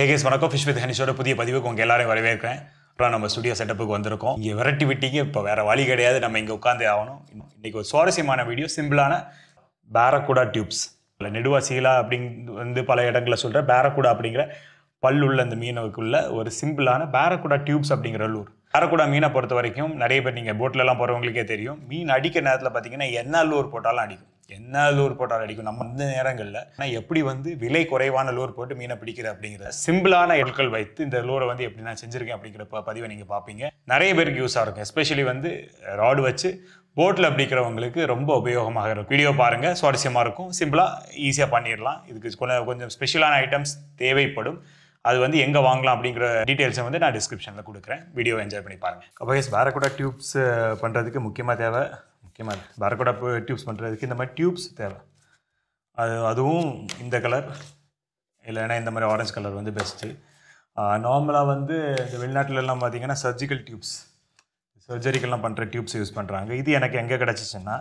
ஹேகேஸ் வணக்கம் fish with ஹனிஷோட புதிய பதிவுக்கு உங்கள் எல்லாரையும் வரவேற்கிறேன் அப்புறம் நம்ம ஸ்டுடியோ செட்டப்புக்கு வந்திருக்கோம் இங்கே விரட்டி விட்டிங்க இப்போ வேறு வழி கிடையாது நம்ம இங்கே உட்காந்து ஆகணும் இன்றைக்கி ஒரு சுவாரஸ்யமான வீடியோ சிம்பிளான பேரக்குடா டியூப்ஸ் இல்லை நெடுவா சீலா அப்படிங் வந்து பல இடங்களில் சொல்கிற பேரக்குடா அப்படிங்கிற பல்லுள்ள அந்த மீனவுக்குள்ள ஒரு சிம்பிளான பேரக்கூடா டியூப்ஸ் அப்படிங்கிற லூர் பேரக்குடா மீனை பொறுத்த வரைக்கும் நிறைய பேர் நீங்கள் போட்டிலெலாம் போகிறவங்களுக்கே தெரியும் மீன் அடிக்கிற நேரத்தில் பார்த்தீங்கன்னா என்ன லூர் போட்டாலும் அடிக்கும் என்ன லூர் போட்டால் அடிக்கும் நம்ம இந்த நேரங்களில் ஆனால் எப்படி வந்து விலை குறைவான லூர் போட்டு மீனை பிடிக்கிற அப்படிங்கிற சிம்பிளான எட்கள் வைத்து இந்த லூரை வந்து எப்படி நான் செஞ்சுருக்கேன் அப்படிங்கிற பதிவை நீங்கள் பார்ப்பீங்க நிறைய பேருக்கு யூஸாக இருக்கும் எஸ்பெஷலி வந்து ராடு வச்சு போட்டில் பிடிக்கிறவங்களுக்கு ரொம்ப உபயோகமாக இருக்கும் வீடியோ பாருங்கள் சுவாரஸ்யமாக இருக்கும் சிம்பிளாக ஈஸியாக பண்ணிடலாம் இதுக்கு கொஞ்சம் கொஞ்சம் ஸ்பெஷலான ஐட்டம்ஸ் தேவைப்படும் அது வந்து எங்கே வாங்கலாம் அப்படிங்கிற டீட்டெயில்ஸை வந்து நான் டிஸ்கிரிப்ஷனில் கொடுக்குறேன் வீடியோ என்ஜாய் பண்ணி பாருங்கள் கபகேஸ் வேறு கூட டியூப்ஸ் பண்ணுறதுக்கு முக்கியமாக தேவை முக்கியமாக பர்கோடா டியூப்ஸ் பண்ணுறதுக்கு இந்த மாதிரி டியூப்ஸ் தேவை அது அதுவும் இந்த கலர் இல்லைன்னா இந்த மாதிரி ஆரஞ்சு கலர் வந்து பெஸ்ட்டு நார்மலாக வந்து இந்த வெளிநாட்டிலலாம் பார்த்திங்கன்னா சர்ஜிக்கல் டியூப்ஸ் சர்ஜரிக்கெல்லாம் பண்ணுற டியூப்ஸ் யூஸ் பண்ணுறாங்க இது எனக்கு எங்கே கிடச்சிச்சின்னா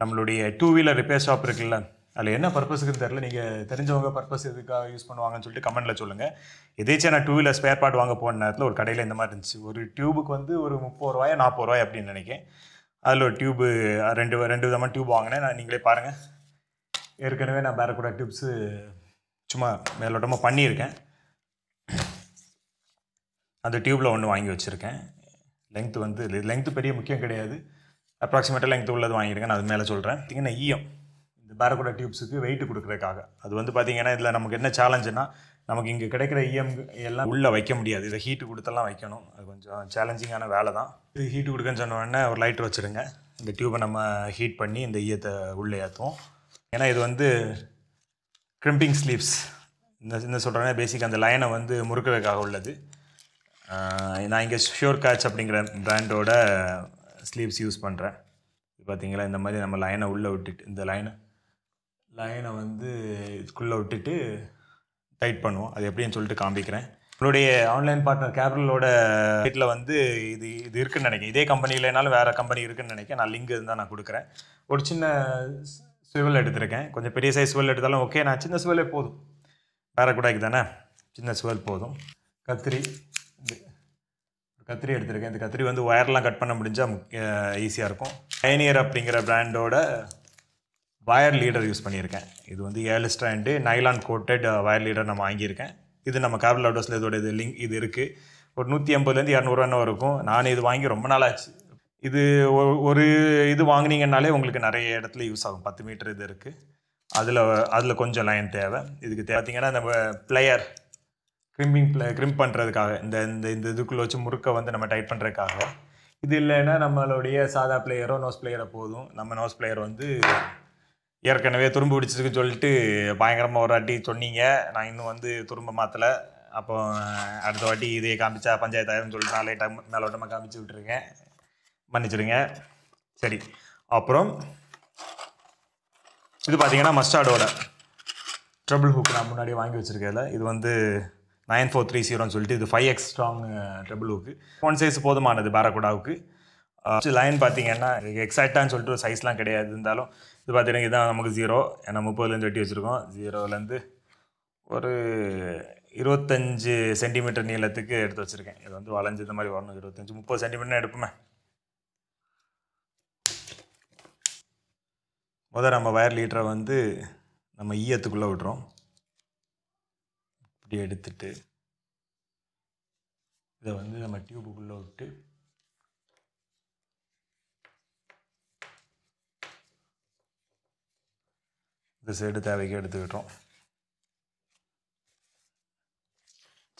நம்மளுடைய டூ வீலர் ரிப்பேர் ஷாப் இருக்குல்ல அதில் என்ன பர்பஸுக்குன்னு தெரில நீங்கள் தெரிஞ்சவங்க பர்பஸ் எதுக்காக யூஸ் பண்ணுவாங்கன்னு சொல்லிட்டு கமெண்ட்டில் சொல்லுங்கள் எதேச்சும் நான் டூ வீலர் ஸ்பேர் பார்ட் வாங்க போன நேரத்தில் ஒரு கடையில் இந்த மாதிரி இருந்துச்சு ஒரு டியூபுக்கு வந்து ஒரு முப்பது ரூபாயா நாற்பது ரூபாய் அப்படின்னு நினைக்கிறேன் அதில் ஒரு டியூபு ரெண்டு ரெண்டு விதமாக டியூப் வாங்கினேன் நான் நீங்களே பாருங்கள் ஏற்கனவே நான் கூட டியூப்ஸு சும்மா மேலோட்டமாக பண்ணியிருக்கேன் அந்த டியூப்பில் ஒன்று வாங்கி வச்சுருக்கேன் லென்த்து வந்து லென்த்து பெரிய முக்கியம் கிடையாது அப்ராக்சிமேட்டாக லென்த்து உள்ளது வாங்கியிருக்கேன் நான் அது மேலே சொல்கிறேன் திங்கன்னா ஈயம் இந்த பேரக்கூட டியூப்ஸுக்கு வெயிட் கொடுக்குறதுக்காக அது வந்து பார்த்திங்கன்னா இதில் நமக்கு என்ன சேலஞ்சுன்னா நமக்கு இங்கே கிடைக்கிற இஎம் எல்லாம் உள்ளே வைக்க முடியாது இதை ஹீட்டு கொடுத்தெல்லாம் வைக்கணும் அது கொஞ்சம் சேலஞ்சிங்கான வேலை தான் இது ஹீட்டு கொடுக்கன்னு சொன்ன உடனே ஒரு லைட்டர் வச்சுருங்க இந்த டியூப்பை நம்ம ஹீட் பண்ணி இந்த ஈயத்தை உள்ளே ஏற்றுவோம் ஏன்னா இது வந்து க்ரிம்பிங் ஸ்லீவ்ஸ் இந்த இந்த சொல்கிறேன்னா பேசிக் அந்த லைனை வந்து முறுக்கிறதுக்காக உள்ளது நான் இங்கே ஷியோர் கேட்ச் அப்படிங்கிற பிராண்டோட ஸ்லீவ்ஸ் யூஸ் பண்ணுறேன் பார்த்தீங்களா இந்த மாதிரி நம்ம லைனை உள்ளே விட்டுட்டு இந்த லைனை லைனை வந்து இதுக்குள்ளே விட்டுட்டு டைட் பண்ணுவோம் அது எப்படின்னு சொல்லிட்டு காமிக்கிறேன் உங்களுடைய ஆன்லைன் பார்ட்னர் கேபிளோட வீட்டில் வந்து இது இது இருக்குன்னு நினைக்கிறேன் இதே கம்பெனி இல்லைனாலும் வேறு கம்பெனி இருக்குன்னு நினைக்கிறேன் நான் லிங்க் இருந்தால் நான் கொடுக்குறேன் ஒரு சின்ன சுவல் எடுத்திருக்கேன் கொஞ்சம் பெரிய சைஸ் சுவல் எடுத்தாலும் ஓகே நான் சின்ன சுவலே போதும் வேறு கூட தானே சின்ன சுவல் போதும் கத்திரி கத்திரி எடுத்திருக்கேன் இந்த கத்திரி வந்து ஒயர்லாம் கட் பண்ண முடிஞ்சால் ஈஸியாக இருக்கும் டைனியர் அப்படிங்கிற பிராண்டோட வயர் லீடர் யூஸ் பண்ணியிருக்கேன் இது வந்து ஏழு strand nylon coated wire leader நான் வாங்கியிருக்கேன் இது நம்ம கேபிள் அவுட்ஸில் இதோட இது லிங்க் இது இருக்குது ஒரு நூற்றி ஐம்பதுலேருந்து இரநூறுவான்னு இருக்கும் நான் இது வாங்கி ரொம்ப நாள் ஆச்சு இது ஒரு இது வாங்கினீங்கனாலே உங்களுக்கு நிறைய இடத்துல யூஸ் ஆகும் பத்து மீட்டர் இது இருக்குது அதில் அதில் கொஞ்சம் லைன் தேவை இதுக்கு பார்த்தீங்கன்னா நம்ம பிளேயர் க்ரிம்பிங் ப்ளே க்ரிம் பண்ணுறதுக்காக இந்த இந்த இந்த இதுக்குள்ளே வச்சு முறுக்கை வந்து நம்ம டைட் பண்ணுறதுக்காக இது இல்லைன்னா நம்மளுடைய சாதா பிளேயரோ நோஸ் பிளேயரோ போதும் நம்ம நோஸ் பிளேயர் வந்து ஏற்கனவே துரும்பு பிடிச்சிருக்குன்னு சொல்லிட்டு பயங்கரமாக ஒரு வாட்டி சொன்னீங்க நான் இன்னும் வந்து துரும்ப மாற்றலை அப்போ அடுத்த வாட்டி இதையே காமிச்சா பஞ்சாயத்தாயிரம் சொல்லிட்டு நாலே டைம் மேலோட்டமாக காமிச்சு விட்டுருக்கேன் மன்னிச்சிடுங்க சரி அப்புறம் இது பார்த்தீங்கன்னா மஸ்டார்டோட ட்ரபிள் ஹுக் நான் முன்னாடி வாங்கி வச்சுருக்கேன் இது வந்து நைன் ஃபோர் த்ரீ ஜீரோன்னு சொல்லிட்டு இது five X strong treble hook one size போதுமானது பாரகுடாவுக்கு லைன் பார்த்தீங்கன்னா எக்ஸாக்டான்னு சொல்லிட்டு ஒரு சைஸ்லாம் கிடையாது இருந்தாலும் இது பார்த்தீங்கன்னா இதுதான் நமக்கு ஜீரோ ஏன்னா முப்பதுலேருந்து வெட்டி வச்சுருக்கோம் ஜீரோலேருந்து ஒரு இருபத்தஞ்சி சென்டிமீட்டர் நீளத்துக்கு எடுத்து வச்சுருக்கேன் இது வந்து வளைஞ்சு இந்த மாதிரி வரணும் இருபத்தஞ்சி முப்பது சென்டிமீட்டர் எடுப்போமே முதல் நம்ம வயர் லீட்டரை வந்து நம்ம ஈயத்துக்குள்ளே விட்றோம் இப்படி எடுத்துட்டு இதை வந்து நம்ம டியூபுக்குள்ளே விட்டு இந்த சைடு தேவைக்கு எடுத்துக்கிட்டோம்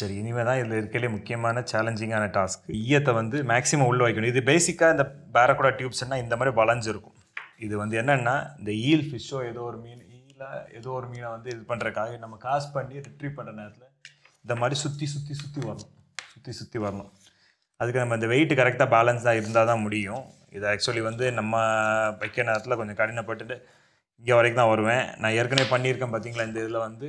சரி இனிமேல் தான் இதில் இருக்கையிலே முக்கியமான சேலஞ்சிங்கான டாஸ்க் ஈயத்தை வந்து மேக்ஸிமம் உள்ளே வைக்கணும் இது பேசிக்காக இந்த பேரக்கோடா டியூப்ஸ்னால் இந்த மாதிரி வளைஞ்சிருக்கும் இது வந்து என்னென்னா இந்த ஈல் ஃபிஷ்ஷோ ஏதோ ஒரு மீன் ஈலாக ஏதோ ஒரு மீனை வந்து இது பண்ணுறக்காக நம்ம காசு பண்ணி ரிட்ரீவ் பண்ணுற நேரத்தில் இந்த மாதிரி சுற்றி சுற்றி சுற்றி வரணும் சுற்றி சுற்றி வரணும் அதுக்கு நம்ம இந்த வெயிட் கரெக்டாக பேலன்ஸாக இருந்தால் தான் முடியும் இது ஆக்சுவலி வந்து நம்ம வைக்கிற நேரத்தில் கொஞ்சம் கடினப்பட்டுட்டு இங்கே வரைக்கும் தான் வருவேன் நான் ஏற்கனவே பண்ணியிருக்கேன் பார்த்தீங்களா இந்த இதில் வந்து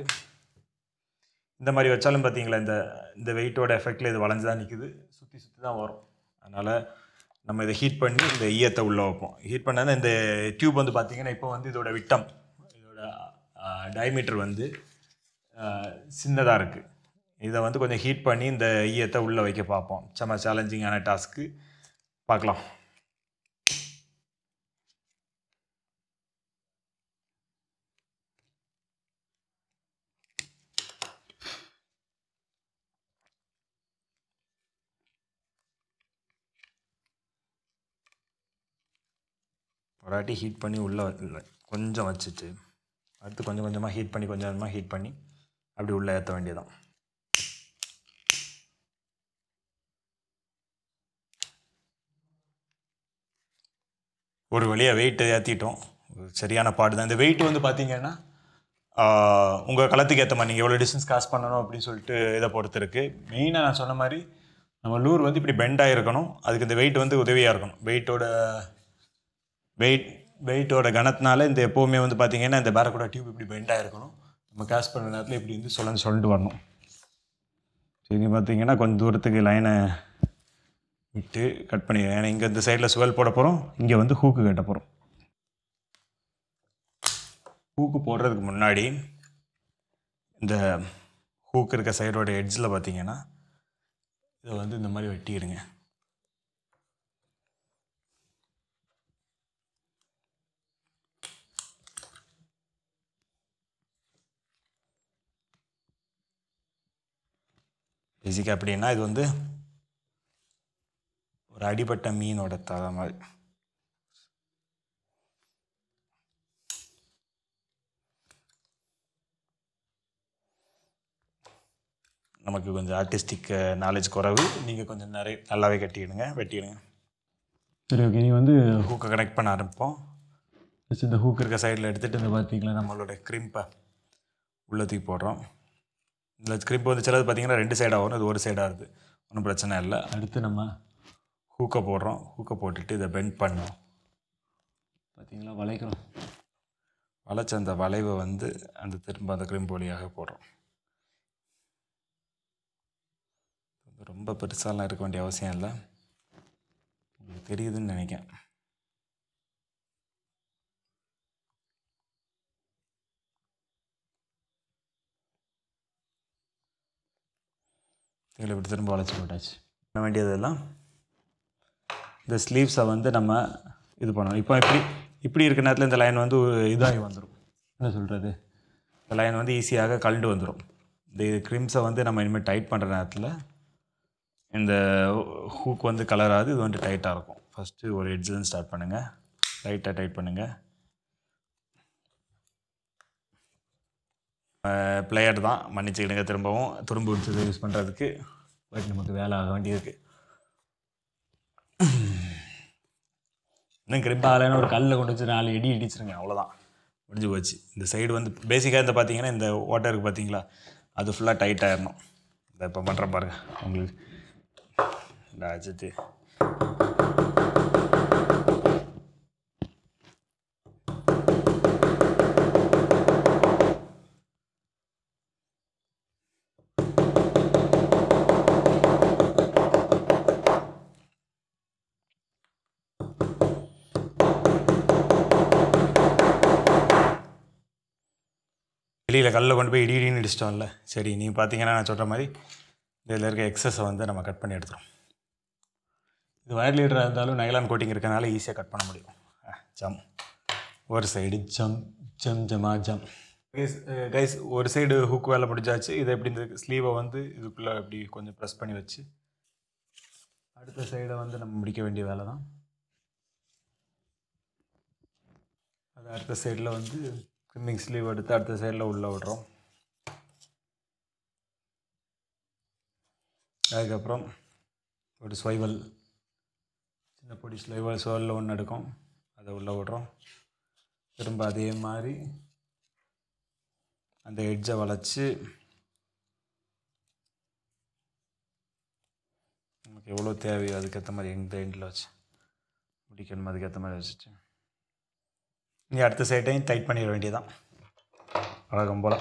இந்த மாதிரி வச்சாலும் பார்த்தீங்களா இந்த இந்த வெயிட்டோட எஃபெக்டில் இது வளைஞ்சு தான் நிற்குது சுற்றி சுற்றி தான் வரும் அதனால் நம்ம இதை ஹீட் பண்ணி இந்த ஈயத்தை உள்ளே வைப்போம் ஹீட் பண்ணால் இந்த டியூப் வந்து பார்த்திங்கன்னா இப்போ வந்து இதோட விட்டம் இதோட டயமீட்டர் வந்து சின்னதாக இருக்குது இதை வந்து கொஞ்சம் ஹீட் பண்ணி இந்த ஈயத்தை உள்ளே வைக்க பார்ப்போம் செம்ம சேலஞ்சிங்கான டாஸ்க்கு பார்க்கலாம் வாட்டி ஹீட் பண்ணி உள்ளே கொஞ்சம் வச்சுட்டு அடுத்து கொஞ்சம் கொஞ்சமாக ஹீட் பண்ணி கொஞ்சம் கொஞ்சமாக ஹீட் பண்ணி அப்படி உள்ளே ஏற்ற வேண்டியதான் ஒரு வழியாக வெயிட்டு ஏற்றிட்டோம் சரியான பாட்டு தான் இந்த வெயிட் வந்து பார்த்தீங்கன்னா உங்கள் களத்துக்கு ஏற்ற மாதிரி நீங்கள் எவ்வளோ டிஸ்டன்ஸ் காஸ் பண்ணணும் அப்படின்னு சொல்லிட்டு இதை பொறுத்திருக்கு மெயினாக நான் சொன்ன மாதிரி நம்ம லூர் வந்து இப்படி பெண்டாக இருக்கணும் அதுக்கு இந்த வெயிட் வந்து உதவியாக இருக்கணும் வெயிட்டோட வெயிட் வெயிட்டோட கணத்தினால இந்த எப்போவுமே வந்து பார்த்திங்கன்னா இந்த பேரக்கூடா டியூப் இப்படி பெண்டாக இருக்கணும் நம்ம கேஷ் பண்ணுற நேரத்தில் இப்படி வந்து சொல்லன்னு சொல்லிட்டு வரணும் சரி பார்த்திங்கன்னா கொஞ்சம் தூரத்துக்கு லைனை விட்டு கட் பண்ணிடுறேன் ஏன்னா இங்கே இந்த சைடில் சுவல் போட போகிறோம் இங்கே வந்து ஹூக்கு கட்ட போகிறோம் ஹூக்கு போடுறதுக்கு முன்னாடி இந்த ஹூக்கு இருக்க சைடோட எட்ஜில் பார்த்திங்கன்னா இதை வந்து இந்த மாதிரி வெட்டிடுங்க பேசிக்காக அப்படின்னா இது வந்து ஒரு அடிபட்ட மீனோட தலை மாதிரி நமக்கு கொஞ்சம் ஆர்டிஸ்டிக் நாலேஜ் குறைவு நீங்கள் கொஞ்சம் நிறைய நல்லாவே கட்டிடுங்க வெட்டிடுங்க சரி ஓகே நீ வந்து ஹூக்கை கனெக்ட் பண்ண ஆரம்பிப்போம் இந்த ஹூக் இருக்க சைடில் எடுத்துகிட்டு இந்த பார்த்தீங்களா நம்மளோட க்ரிம்பை உள்ளத்துக்கு போடுறோம் இந்த ஸ்கிரிப் வந்து சிலது பார்த்திங்கன்னா ரெண்டு சைடாக வரும் இது ஒரு சைடாக இருக்குது ஒன்றும் பிரச்சனை இல்லை அடுத்து நம்ம ஹூக்கை போடுறோம் ஹூக்கை போட்டுட்டு இதை பெண்ட் பண்ணோம் பார்த்தீங்களா வளைக்கிறோம் வளைச்ச அந்த வளைவை வந்து அந்த திரும்ப அந்த கிளிம்பு வழியாக போடுறோம் ரொம்ப பெருசாலாம் இருக்க வேண்டிய அவசியம் இல்லை உங்களுக்கு தெரியுதுன்னு நினைக்கிறேன் இதில் இப்படி திரும்ப வளைச்சி போட்டாச்சு பண்ண வேண்டியதெல்லாம் இந்த ஸ்லீவ்ஸை வந்து நம்ம இது பண்ணணும் இப்போ இப்படி இப்படி இருக்கிற நேரத்தில் இந்த லைன் வந்து இதாகி வந்துடும் என்ன சொல்கிறது இந்த லைன் வந்து ஈஸியாக கழண்டு வந்துடும் இந்த க்ரிம்ஸை வந்து நம்ம இனிமேல் டைட் பண்ணுற நேரத்தில் இந்த ஹூக் வந்து கலராது இது வந்து டைட்டாக இருக்கும் ஃபஸ்ட்டு ஒரு எட்ஜில் ஸ்டார்ட் பண்ணுங்கள் லைட்டாக டைட் பண்ணுங்கள் பிளேயர் தான் மன்னிச்சுக்கிடுங்க திரும்பவும் துரும்பு உரிச்சதை யூஸ் பண்ணுறதுக்கு பட் நமக்கு வேலை ஆக வேண்டியிருக்கு இன்னும் கிரிப்பாலன்னு ஒரு கல்லில் கொண்டு வச்சு நாலு இடி இடிச்சிருங்க அவ்வளோதான் முடிஞ்சு போச்சு இந்த சைடு வந்து பேசிக்காக இந்த பார்த்தீங்கன்னா இந்த ஓட்டருக்கு பார்த்தீங்களா அது ஃபுல்லாக டைட் ஆயிடணும் இந்த இப்போ பண்ணுற பாருங்கள் உங்களுக்கு இந்த அஜித்து வெளியில் கல்லில் கொண்டு போய் இடி இடின்னு அடிச்சிட்டோம்ல சரி நீ பார்த்தீங்கன்னா நான் சொல்கிற மாதிரி இதில் இருக்க எக்ஸஸை வந்து நம்ம கட் பண்ணி எடுத்துரும் இது வயர் லீடராக இருந்தாலும் நைலான் கோட்டிங் இருக்கனால ஈஸியாக கட் பண்ண முடியும் ஜம் ஒரு சைடு ஜம் ஜம் ஜமா ஜம் கைஸ் கைஸ் ஒரு சைடு ஹூக் வேலை முடிஞ்சாச்சு இதை எப்படி இந்த ஸ்லீவை வந்து இதுக்குள்ளே இப்படி கொஞ்சம் ப்ரெஸ் பண்ணி வச்சு அடுத்த சைடை வந்து நம்ம முடிக்க வேண்டிய வேலை தான் அது அடுத்த சைடில் வந்து க்ரிம்பிங் ஸ்லீவ் எடுத்து அடுத்த சைடில் உள்ளே விடுறோம் அதுக்கப்புறம் ஒரு ஸ்வைவல் சின்ன பொடி ஸ்லைவல் ஸ்வைவலில் ஒன்று எடுக்கும் அதை உள்ளே விடுறோம் திரும்ப அதே மாதிரி அந்த எட்ஜை வளைச்சி நமக்கு எவ்வளோ தேவையோ அதுக்கேற்ற மாதிரி எந்த எண்டில் வச்சு முடிக்கணுமோ அதுக்கேற்ற மாதிரி வச்சுட்டு இங்கே அடுத்த சைட்டையும் டைட் பண்ணிட வேண்டியதான் அழகம் போல்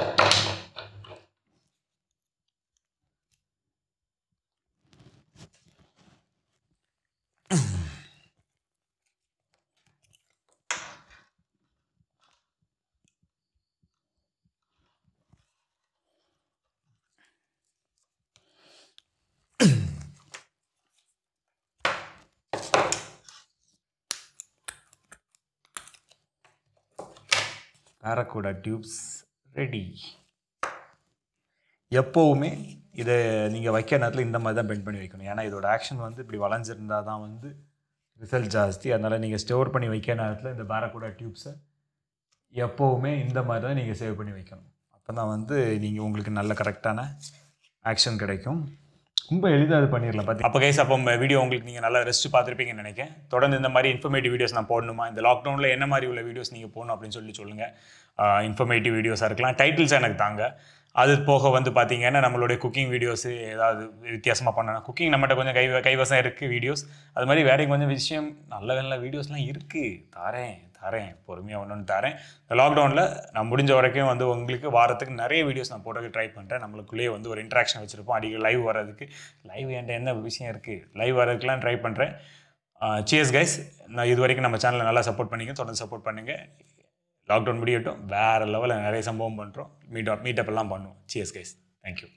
பேரக்கூடா டியூப்ஸ் ரெடி எப்போவுமே இதை நீங்கள் வைக்கிற நேரத்தில் இந்த மாதிரி தான் பெண்ட் பண்ணி வைக்கணும் ஏன்னா இதோட ஆக்ஷன் வந்து இப்படி வளைஞ்சிருந்தால் தான் வந்து ரிசல்ட் ஜாஸ்தி அதனால் நீங்கள் ஸ்டோர் பண்ணி வைக்கிற நேரத்தில் இந்த பேரக்கூடா டியூப்ஸை எப்போவுமே இந்த மாதிரி தான் நீங்கள் சேவ் பண்ணி வைக்கணும் அப்போ தான் வந்து நீங்கள் உங்களுக்கு நல்ல கரெக்டான ஆக்ஷன் கிடைக்கும் ரொம்ப எளிதாக இது பண்ணிடலாம் பார்த்து அப்போ கைஸ் அப்போ வீடியோ உங்களுக்கு நீங்கள் நல்லா ரெஸ்ட் பார்த்துருப்பீங்கன்னு நினைக்கிறேன் தொடர்ந்து இந்த மாதிரி இன்ஃபர்மேட்டிவ் வீடியோஸ் நான் போடணுமா இந்த லாக்டவுனில் என்ன மாதிரி உள்ள வீடியோஸ் நீங்கள் போடணும் அப்படின்னு சொல்லி சொல்லுங்கள் இன்ஃபர்மேட்டிவ் வீடியோஸாக இருக்கலாம் டைட்டில்ஸ் எனக்கு தாங்க அது போக வந்து பார்த்தீங்கன்னா நம்மளுடைய குக்கிங் வீடியோஸ் ஏதாவது வித்தியாசமாக பண்ணணும் குக்கிங் நம்மகிட்ட கொஞ்சம் கை கைவசம் இருக்குது வீடியோஸ் அது மாதிரி வேறையும் கொஞ்சம் விஷயம் நல்ல நல்ல வீடியோஸ்லாம் இருக்குது தாரேன் தரேன் பொறுமையாக ஒன்று ஒன்று தரேன் இந்த லாக்டவுனில் நான் முடிஞ்ச வரைக்கும் வந்து உங்களுக்கு வாரத்துக்கு நிறைய வீடியோஸ் நான் போட்டதுக்கு ட்ரை பண்ணுறேன் நம்மளுக்குள்ளேயே வந்து ஒரு இன்ட்ராக்ஷன் வச்சுருப்போம் அடிக்கடி லைவ் வர்றதுக்கு லைவ் என்கிட்ட என்ன விஷயம் இருக்குது லைவ் வர்றதுக்கெலாம் ட்ரை பண்ணுறேன் சியர்ஸ் கைஸ் நான் இது வரைக்கும் நம்ம சேனலை நல்லா சப்போர்ட் பண்ணிங்க தொடர்ந்து சப்போர்ட் பண்ணுங்கள் லாக்டவுன் முடியட்டும் வேறு லெவலில் நிறைய சம்பவம் பண்ணுறோம் மீட் மீட்டப் எல்லாம் பண்ணுவோம் சிஎஸ் கைஸ் தேங்க்யூ